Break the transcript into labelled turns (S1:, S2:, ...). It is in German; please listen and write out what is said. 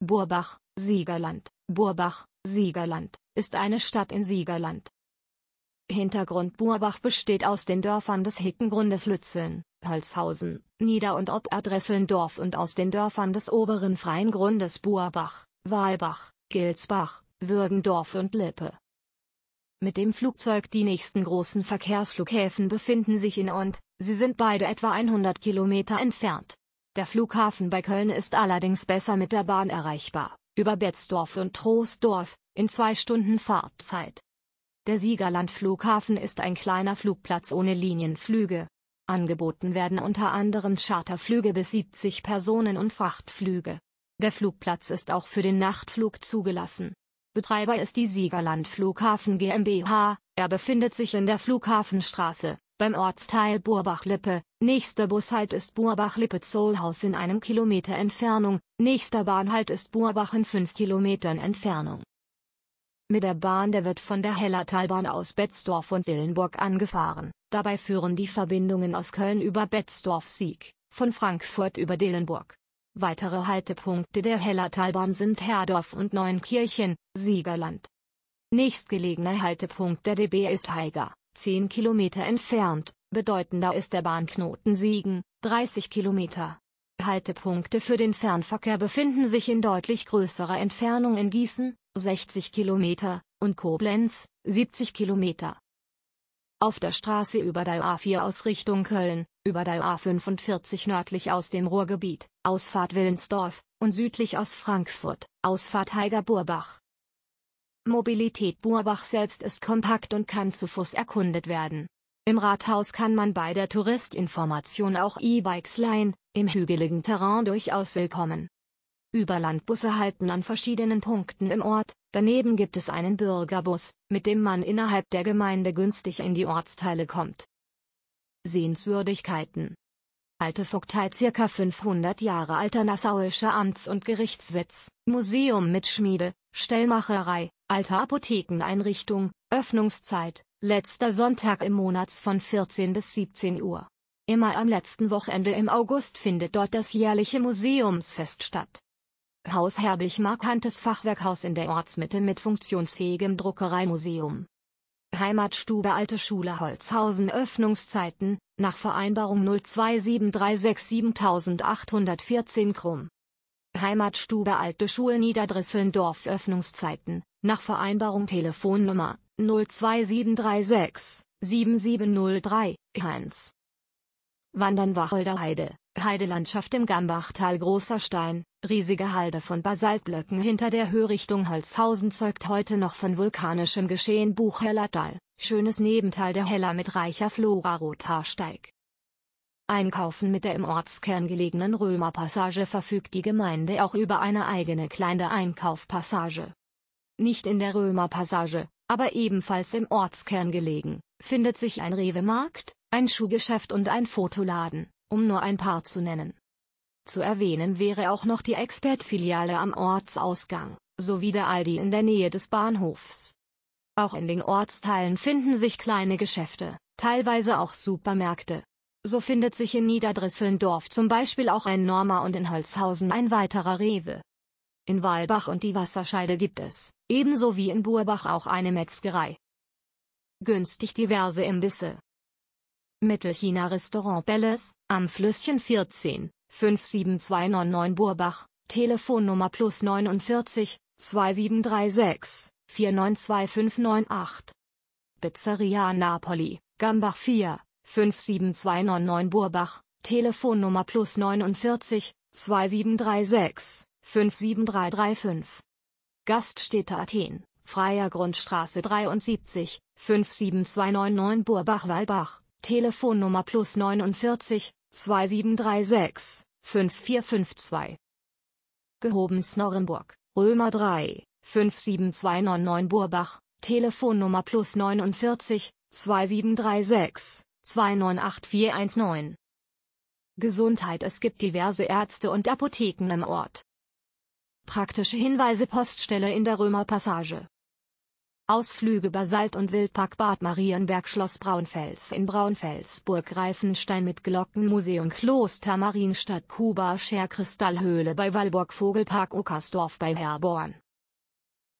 S1: Burbach, Siegerland. Burbach, Siegerland, ist eine Stadt in Siegerland. Hintergrund Burbach besteht aus den Dörfern des Hickengrundes Lützeln, Holzhausen, Nieder- und Oberdresselndorf und aus den Dörfern des oberen Freien Grundes Burbach, Walbach, Gilsbach, Würgendorf und Lippe. Mit dem Flugzeug die nächsten großen Verkehrsflughäfen befinden sich in und, sie sind beide etwa 100 Kilometer entfernt. Der Flughafen bei Köln ist allerdings besser mit der Bahn erreichbar, über Betzdorf und Troisdorf, in zwei Stunden Fahrtzeit. Der Siegerland-Flughafen ist ein kleiner Flugplatz ohne Linienflüge. Angeboten werden unter anderem Charterflüge bis 70 Personen und Frachtflüge. Der Flugplatz ist auch für den Nachtflug zugelassen. Betreiber ist die Siegerland Flughafen GmbH, er befindet sich in der Flughafenstraße, beim Ortsteil Burbach-Lippe, nächster Bushalt ist Burbach-Lippe-Zollhaus in einem Kilometer Entfernung, nächster Bahnhalt ist Burbach in fünf Kilometern Entfernung. Mit der Bahn der wird von der Hellertalbahn aus Betzdorf und Illenburg angefahren, dabei führen die Verbindungen aus Köln über Betzdorf-Sieg, von Frankfurt über Dillenburg. Weitere Haltepunkte der Hellertalbahn sind Herdorf und Neunkirchen, Siegerland. Nächstgelegener Haltepunkt der DB ist Haiger. 10 Kilometer entfernt, bedeutender ist der Bahnknoten Siegen, 30 Kilometer. Haltepunkte für den Fernverkehr befinden sich in deutlich größerer Entfernung in Gießen, 60 Kilometer, und Koblenz, 70 Kilometer. Auf der Straße über der A4 aus Richtung Köln, über der A45 nördlich aus dem Ruhrgebiet, Ausfahrt Willensdorf, und südlich aus Frankfurt, Ausfahrt Heiger Burbach. Mobilität Burbach selbst ist kompakt und kann zu Fuß erkundet werden. Im Rathaus kann man bei der Touristinformation auch E-Bikes leihen, im hügeligen Terrain durchaus willkommen. Überlandbusse halten an verschiedenen Punkten im Ort, daneben gibt es einen Bürgerbus, mit dem man innerhalb der Gemeinde günstig in die Ortsteile kommt. Sehenswürdigkeiten Alte Vogtei circa 500 Jahre alter nassauischer Amts- und Gerichtssitz, Museum mit Schmiede, Stellmacherei, Alte Apothekeneinrichtung, Öffnungszeit, letzter Sonntag im Monats von 14 bis 17 Uhr. Immer am letzten Wochenende im August findet dort das jährliche Museumsfest statt. Haus Herbig markantes Fachwerkhaus in der Ortsmitte mit funktionsfähigem Druckereimuseum. Heimatstube Alte Schule Holzhausen Öffnungszeiten, nach Vereinbarung 027367 814 Krumm. Heimatstube Alte Schule Niederdrissendorf Öffnungszeiten, nach Vereinbarung Telefonnummer 02736 7703, Heinz. Wandernwacholder Heide, Heidelandschaft im Gambachtal Großer Stein, riesige Halde von Basaltblöcken hinter der Höhrichtung Holzhausen zeugt heute noch von vulkanischem Geschehen Buchhellertal, schönes Nebental der Heller mit reicher Flora Rothaarsteig. Einkaufen mit der im Ortskern gelegenen Römerpassage verfügt die Gemeinde auch über eine eigene kleine Einkaufpassage. Nicht in der Römerpassage, aber ebenfalls im Ortskern gelegen, findet sich ein Rewe-Markt, ein Schuhgeschäft und ein Fotoladen, um nur ein paar zu nennen. Zu erwähnen wäre auch noch die Expertfiliale am Ortsausgang, sowie der Aldi in der Nähe des Bahnhofs. Auch in den Ortsteilen finden sich kleine Geschäfte, teilweise auch Supermärkte, so findet sich in Niederdrisselndorf zum Beispiel auch ein Norma und in Holzhausen ein weiterer Rewe. In Walbach und die Wasserscheide gibt es, ebenso wie in Burbach auch eine Metzgerei. Günstig diverse Imbisse. Mittelchina Restaurant Belles, am Flüsschen 14, 57299 Burbach, Telefonnummer plus 49 2736 492598. Pizzeria Napoli, Gambach 4, 57299 Burbach, Telefonnummer plus 49 2736 57335. Gaststätte Athen, Freier Grundstraße 73, 57299 Burbach-Walbach, Telefonnummer plus 49 2736 5452. Gehoben Snorrenburg, Römer 3, 57299 Burbach, Telefonnummer plus 49 2736 2984419. Gesundheit Es gibt diverse Ärzte und Apotheken im Ort. Praktische Hinweise Poststelle in der Römerpassage. Ausflüge Basalt und Wildpark Bad Marienberg Schloss Braunfels in Braunfels Burg Reifenstein mit Glockenmuseum Kloster Marienstadt Kuba Scherkristallhöhle bei Walburg Vogelpark Uckersdorf bei Herborn